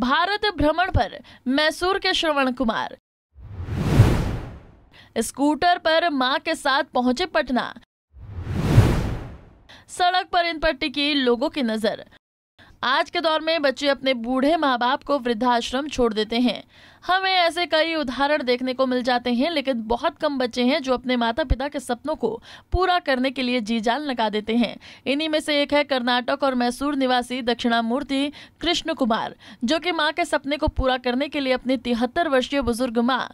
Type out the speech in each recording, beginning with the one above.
भारत भ्रमण पर मैसूर के श्रवण कुमार स्कूटर पर मां के साथ पहुंचे पटना सड़क पर इन पर टिकी लोगों की नजर आज के दौर में बच्चे अपने बूढ़े माँ बाप को वृद्धाश्रम छोड़ देते हैं हमें ऐसे कई उदाहरण देखने को मिल जाते हैं लेकिन बहुत कम बच्चे हैं जो अपने माता पिता के सपनों को पूरा करने के लिए जी जान लगा देते हैं इन्हीं में से एक है कर्नाटक और मैसूर निवासी दक्षिणामूर्ति कृष्ण कुमार जो कि माँ के सपने को पूरा करने के लिए अपनी तिहत्तर वर्षीय बुजुर्ग माँ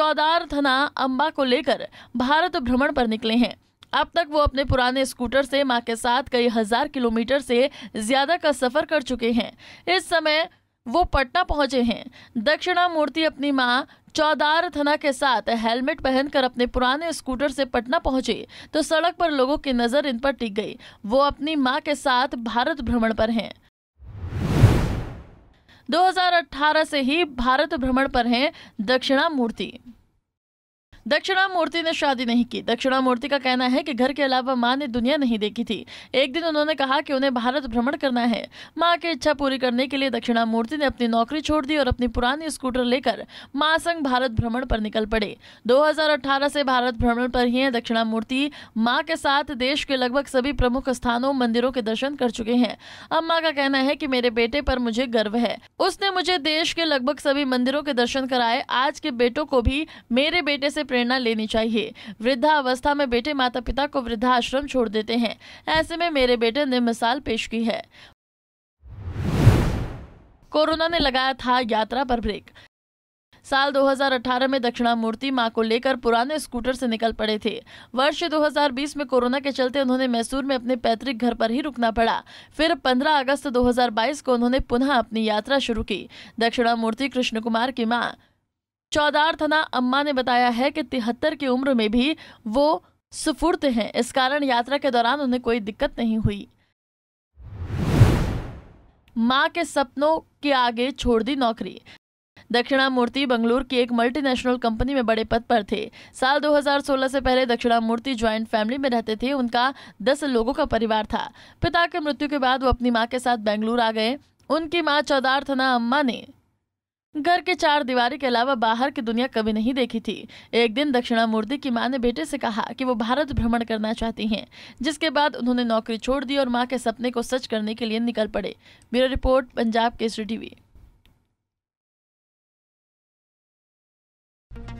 चौदार थना अम्बा को लेकर भारत भ्रमण पर निकले हैं अब तक वो अपने पुराने स्कूटर से मां के साथ कई हजार किलोमीटर से ज्यादा का सफर कर चुके हैं इस समय वो पटना पहुंचे हैं दक्षिणा मूर्ति अपनी मां चौदार थना के साथ हेलमेट पहनकर अपने पुराने स्कूटर से पटना पहुंचे तो सड़क पर लोगों की नजर इन पर टिक गई वो अपनी मां के साथ भारत भ्रमण पर हैं 2018 से ही भारत भ्रमण पर हैं दक्षिणा मूर्ति दक्षिणामूर्ति ने शादी नहीं की दक्षिणामूर्ति का कहना है कि घर के अलावा माँ ने दुनिया नहीं देखी थी एक दिन उन्होंने कहा कि उन्हें भारत भ्रमण करना है माँ की इच्छा पूरी करने के लिए दक्षिणामूर्ति ने अपनी नौकरी छोड़ दी और अपनी पुरानी स्कूटर लेकर माँ संग भारत भ्रमण पर निकल पड़े दो से भारत भ्रमण पर ही दक्षिणामूर्ति माँ के साथ देश के लगभग सभी प्रमुख स्थानों मंदिरों के दर्शन कर चुके हैं अब माँ का कहना है की मेरे बेटे पर मुझे गर्व है उसने मुझे देश के लगभग सभी मंदिरों के दर्शन कराए आज के बेटों को भी मेरे बेटे से प्रेरणा लेनी चाहिए वृद्धावस्था में बेटे माता पिता को वृद्धाश्रम छोड़ देते हैं ऐसे में मेरे बेटे ने मिसाल पेश की है कोरोना ने लगाया था यात्रा पर ब्रेक साल 2018 में दक्षिणा मूर्ति माँ को लेकर पुराने स्कूटर से निकल पड़े थे वर्ष 2020 में कोरोना के चलते उन्होंने मैसूर में अपने पैतृक घर पर ही रुकना पड़ा फिर 15 अगस्त 2022 को उन्होंने पुनः अपनी यात्रा शुरू की दक्षिणा मूर्ति कृष्ण कुमार की मां चौदार थना अम्मा ने बताया है कि तिहत्तर की उम्र में भी वो सुफुर्त हैं इस कारण यात्रा के दौरान उन्हें कोई दिक्कत नहीं हुई माँ के सपनों के आगे छोड़ दी नौकरी दक्षिणा मूर्ति बंगलुरु की एक मल्टीनेशनल कंपनी में बड़े पद पर थे साल 2016 से पहले दक्षिणामूर्ति ज्वाइंट फैमिली में रहते थे उनका दस लोगों का परिवार था पिता के मृत्यु के बाद वो अपनी माँ के साथ बेंगलुरु आ गए उनकी माँ चौदार थना अम्मा ने घर के चार दीवारी के अलावा बाहर की दुनिया कभी नहीं देखी थी एक दिन दक्षिणा मूर्ति की मां ने बेटे से कहा कि वो भारत भ्रमण करना चाहती हैं जिसके बाद उन्होंने नौकरी छोड़ दी और मां के सपने को सच करने के लिए निकल पड़े bureau report Punjab Kesari TV